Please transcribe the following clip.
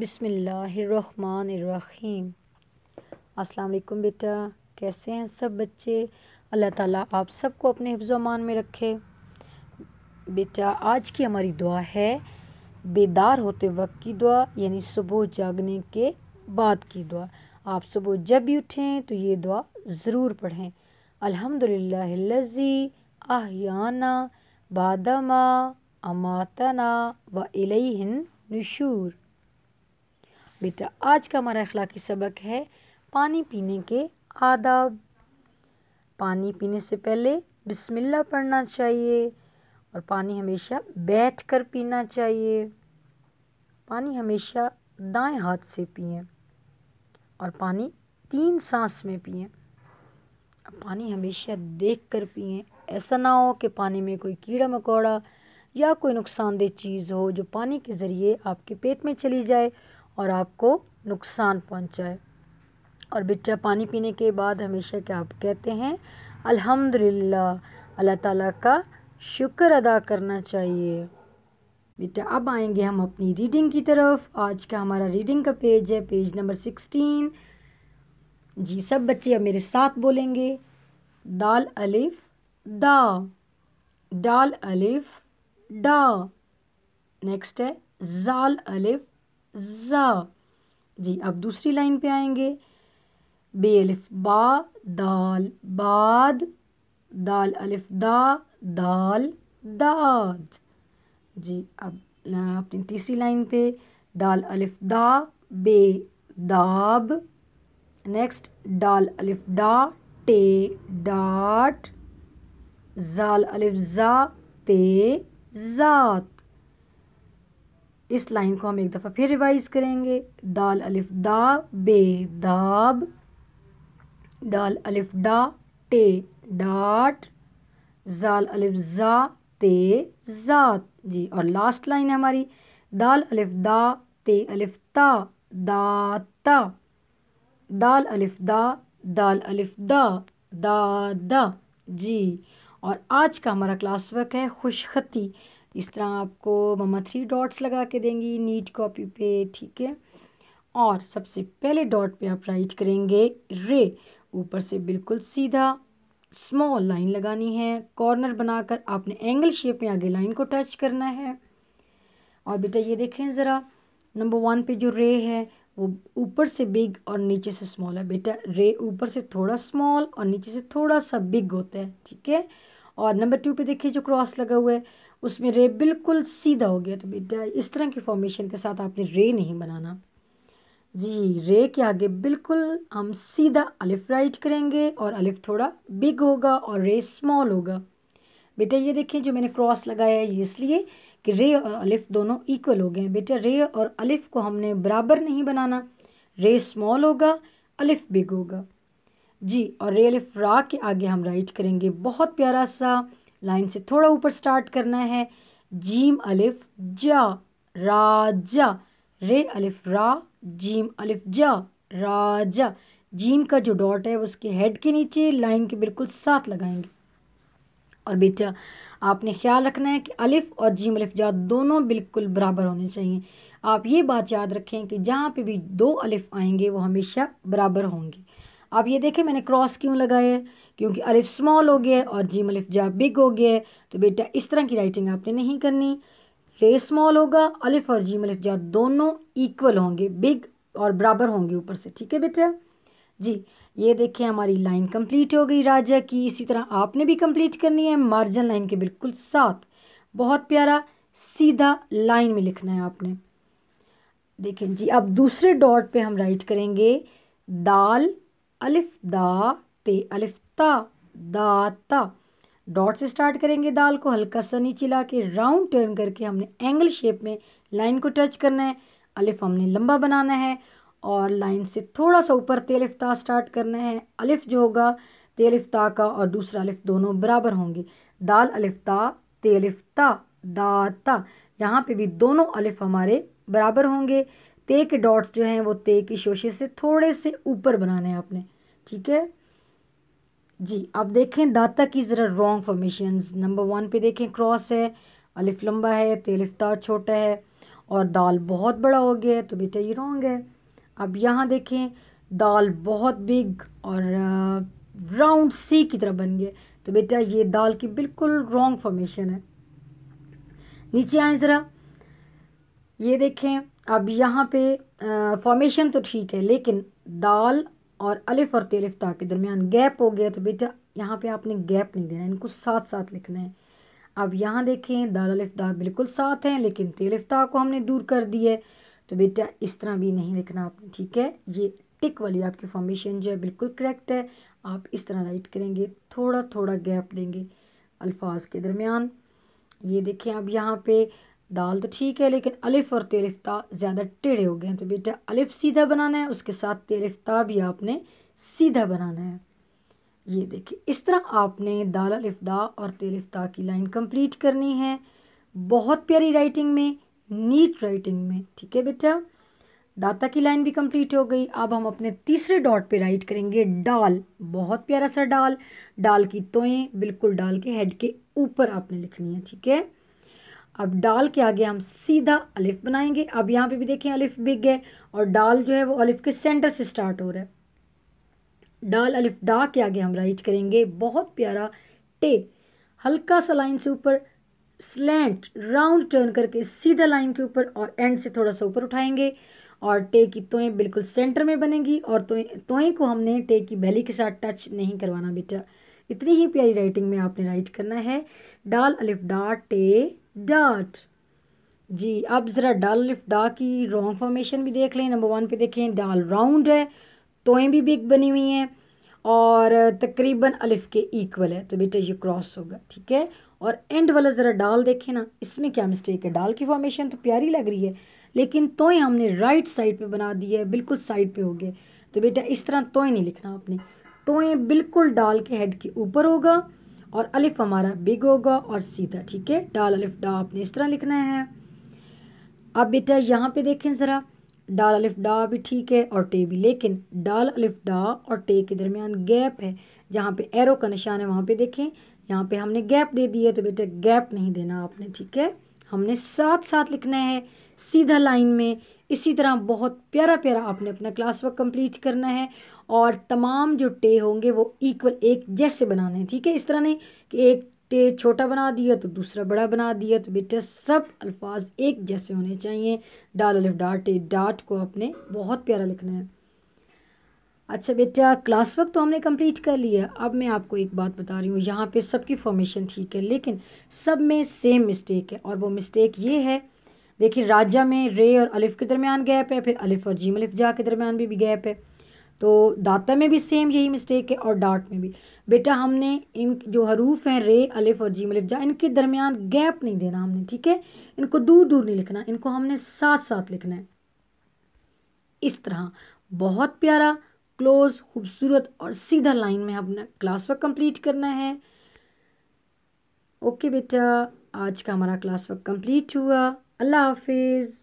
बिसमीम अस्सलाम बेटा कैसे हैं सब बच्चे अल्लाह ताला आप सबको अपने हिफ्ज़मान में रखे बेटा आज की हमारी दुआ है बेदार होते वक्त की दुआ यानी सुबह जागने के बाद की दुआ आप सुबह जब भी उठें तो ये दुआ ज़रूर पढ़ें अल्हम्दुलिल्लाह आहियाना बादमा अमातना व इलहिन नशूर बेटा आज का हमारा अखलाकी सबक है पानी पीने के आदाब पानी पीने से पहले बिस्मिल्लाह पढ़ना चाहिए और पानी हमेशा बैठ कर पीना चाहिए पानी हमेशा दाएं हाथ से पिए और पानी तीन सांस में पिए पानी हमेशा देख कर पिए ऐसा ना हो कि पानी में कोई कीड़ा मकोड़ा या कोई नुकसानदेह चीज़ हो जो पानी के ज़रिए आपके पेट में चली जाए और आपको नुकसान पहुंचाए और बच्चा पानी पीने के बाद हमेशा क्या आप कहते हैं अल्हम्दुलिल्लाह अल्लाह ताला का शुक्र अदा करना चाहिए बेटा अब आएंगे हम अपनी रीडिंग की तरफ आज का हमारा रीडिंग का पेज है पेज नंबर सिक्सटीन जी सब बच्चे अब मेरे साथ बोलेंगे दाल अलिफ दा दाल अलिफ डा नेक्स्ट है जाल अलिफ ज़ा जी अब दूसरी लाइन पे आएंगे बे अलिफ बा दाल बाद दाल अलिफ दा दाल दाद जी अब अपनी तीसरी लाइन पे दाल अलिफ दा बे दाब नेक्स्ट डाल अलिफ डा टे डाट जाल अलिफ जा ते ज़ात इस लाइन को हम एक दफ़ा फिर रिवाइज करेंगे दाल अलिफ दा बे दाब दाल अलिफ डा टे डाट जाल अलिफ जा ते ज़ात जी और लास्ट लाइन है हमारी दाल अलिफ दा ते अलिफ ता दाता दाल अलिफ दा दाल अलिफ दा दादा जी और आज का हमारा क्लास वर्क है खुशखती इस तरह आपको मम्मा थ्री डॉट्स लगा के देंगी नीट कॉपी पे ठीक है और सबसे पहले डॉट पे आप राइट करेंगे रे ऊपर से बिल्कुल सीधा स्मॉल लाइन लगानी है कॉर्नर बनाकर आपने एंगल शेप में आगे लाइन को टच करना है और बेटा ये देखें ज़रा नंबर वन पे जो रे है वो ऊपर से बिग और नीचे से स्मॉल है बेटा रे ऊपर से थोड़ा स्मॉल और नीचे से थोड़ा सा बिग होता है ठीक है और नंबर टू पे देखिए जो क्रॉस लगा हुआ है उसमें रे बिल्कुल सीधा हो गया तो बेटा इस तरह की फॉर्मेशन के साथ आपने रे नहीं बनाना जी रे के आगे बिल्कुल हम सीधा अलिफ राइट करेंगे और अलिफ थोड़ा बिग होगा और रे स्मॉल होगा बेटा ये देखें जो मैंने क्रॉस लगाया है इसलिए कि रे और अलिफ दोनों इक्वल हो गए हैं बेटा रे और अलिफ को हमने बराबर नहीं बनाना रे स्मॉल होगा अलिफ बिग होगा जी और रेल फ्रा के आगे हम राइट करेंगे बहुत प्यारा सा लाइन से थोड़ा ऊपर स्टार्ट करना है जीम अलिफ जा राजा रे अलिफ रा जीम अलिफ जा राजा जीम का जो डॉट है उसके हेड के नीचे लाइन के बिल्कुल साथ लगाएंगे और बेटा आपने ख्याल रखना है कि अलिफ और जीम अलिफ जा दोनों बिल्कुल बराबर होने चाहिए आप ये बात याद रखें कि जहाँ पे भी दो अलिफ आएंगे वो हमेशा बराबर होंगे आप ये देखें मैंने क्रॉस क्यों लगाया है क्योंकि अलिफ स्मॉल हो गया है और जीम अलिफ जा बिग हो गया है तो बेटा इस तरह की राइटिंग आपने नहीं करनी रे स्मॉल होगा अलिफ और जीम अलिफ जा दोनों इक्वल होंगे बिग और बराबर होंगे ऊपर से ठीक है बेटा जी ये देखें हमारी लाइन कंप्लीट हो गई राजा की इसी तरह आपने भी कंप्लीट करनी है मार्जिन लाइन के बिल्कुल साथ बहुत प्यारा सीधा लाइन में लिखना है आपने देखें जी अब दूसरे डॉट पे हम राइट करेंगे दाल अलिफ दा ते अलिफ ता दाता डॉट से स्टार्ट करेंगे दाल को हल्का सा नीचे ला के राउंड टर्न करके हमने एंगल शेप में लाइन को टच करना है अलिफ हमने लंबा बनाना है और लाइन से थोड़ा सा ऊपर ते अलिफ ता स्टार्ट करना है अलिफ जो होगा ते अलिफ ता का और दूसरा अलिफ दोनों बराबर होंगे दाल अलिफ ता ते अलिफ ता दाता यहाँ पे भी दोनों अलिफ हमारे बराबर होंगे ते के डॉट्स जो हैं वो ते की शोशे से थोड़े से ऊपर बनाने हैं आपने ठीक है जी आप देखें दाता की ज़रा रॉन्ग फॉर्मेशन नंबर वन पे देखें क्रॉस है अलिफ लंबा है तेलिफ्ता छोटा है और दाल बहुत बड़ा हो गया है तो बेटा ये रॉन्ग है अब यहाँ देखें दाल बहुत बिग और राउंड सी की तरह बन गया तो बेटा ये दाल की बिल्कुल रॉन्ग फॉर्मेशन है नीचे आए ज़रा ये देखें अब यहाँ पे फॉर्मेशन तो ठीक है लेकिन दाल और अलिफ और तेलिफ ता के दरमियान गैप हो गया तो बेटा यहाँ पे आपने गैप नहीं देना इनको साथ साथ लिखना है अब यहाँ देखें दाल अलिफ बिल्कुल साथ हैं लेकिन तेलिफ ता को हमने दूर कर दिया है तो बेटा इस तरह भी नहीं लिखना आपने ठीक है ये टिक वाली आपकी फॉर्मेशन जो है बिल्कुल करेक्ट है आप इस तरह राइट करेंगे थोड़ा थोड़ा गैप देंगे अल्फाज के दरमियान ये देखें अब यहाँ पे दाल तो ठीक है लेकिन अलिफ़ और तेलिफ्ता ज़्यादा टेढ़े हो गए हैं तो बेटा अलिफ़ सीधा बनाना है उसके साथ तेलिफ्ता भी आपने सीधा बनाना है ये देखिए इस तरह आपने दाल अलिफ्दा और तेलिफ्ता की लाइन कंप्लीट करनी है बहुत प्यारी राइटिंग में नीट राइटिंग में ठीक है बेटा दाता की लाइन भी कंप्लीट हो गई अब हम अपने तीसरे डॉट पे राइट करेंगे डाल बहुत प्यारा सा डाल डाल की तोएं बिल्कुल डाल के हेड के ऊपर आपने लिखनी है ठीक है अब डाल के आगे हम सीधा अलिफ बनाएंगे अब यहाँ पे भी देखें अलिफ बिग है और डाल जो है वो अलिफ के सेंटर से स्टार्ट हो रहा है डाल अलिफ डा के आगे हम राइट करेंगे बहुत प्यारा टे हल्का सा लाइन से ऊपर स्लेंट राउंड टर्न करके सीधा लाइन के ऊपर और एंड से थोड़ा सा ऊपर उठाएंगे और टे की तोएँ बिल्कुल सेंटर में बनेगी और तोएँ तोएँ को हमने टे की बैली के साथ टच नहीं करवाना बेटा इतनी ही प्यारी राइटिंग में आपने राइट करना है डाल अलिफ डा टे डाट जी अब ज़रा डाल अलिफ डा की रॉन्ग फॉर्मेशन भी देख लें नंबर वन पे देखें डाल राउंड है तोएं भी बिग बनी हुई हैं और तकरीबन अलिफ के इक्वल है तो बेटा ये क्रॉस होगा ठीक है और एंड वाला ज़रा डाल देखें ना इसमें क्या मिस्टेक है डाल की फॉर्मेशन तो प्यारी लग रही है लेकिन तोएं हमने राइट साइड पर बना दी है बिल्कुल साइड पर हो गए तो बेटा इस तरह तोएं नहीं लिखना आपने तो ये बिल्कुल डाल के हेड के ऊपर होगा और अलिफ हमारा बिग होगा और सीधा ठीक है डाल अलिफ डा आपने इस तरह लिखना है अब बेटा यहाँ पे देखें ज़रा डाल अलिफ डा भी ठीक है और टे भी लेकिन डाल अलिफ डा और टे के दरमियान गैप है जहाँ पे एरो का निशान है वहाँ पे देखें यहाँ पे हमने गैप दे दिया तो बेटा गैप नहीं देना आपने ठीक है हमने साथ साथ लिखना है सीधा लाइन में इसी तरह बहुत प्यारा प्यारा आपने अपना क्लास वर्क कम्प्लीट करना है और तमाम जो टे होंगे वो इक्वल एक जैसे बनाने हैं ठीक है इस तरह नहीं कि एक टे छोटा बना दिया तो दूसरा बड़ा बना दिया तो बेटा सब अल्फाज एक जैसे होने चाहिए डाल अलिफ डाट टे डाट को आपने बहुत प्यारा लिखना है अच्छा बेटा क्लास वर्क तो हमने कंप्लीट कर लिया अब मैं आपको एक बात बता रही हूँ यहाँ पे सबकी फॉर्मेशन ठीक है लेकिन सब में सेम मिस्टेक है और वो मिस्टेक ये है देखिए राजा में रे और अलिफ के दरमियान गैप है फिर अलिफ और जीम अलिफ जा के दरमियान भी, भी गैप है तो दाता में भी सेम यही मिस्टेक है और डाट में भी बेटा हमने इन जो हरूफ हैं रे अलिफ और जीम जा इनके दरमियान गैप नहीं देना हमने ठीक है इनको दूर दूर नहीं लिखना इनको हमने साथ साथ लिखना है इस तरह बहुत प्यारा क्लोज खूबसूरत और सीधा लाइन में अपना क्लास वर्क कम्प्लीट करना है ओके बेटा आज का हमारा क्लास वर्क कम्प्लीट हुआ अल्लाह हाफिज़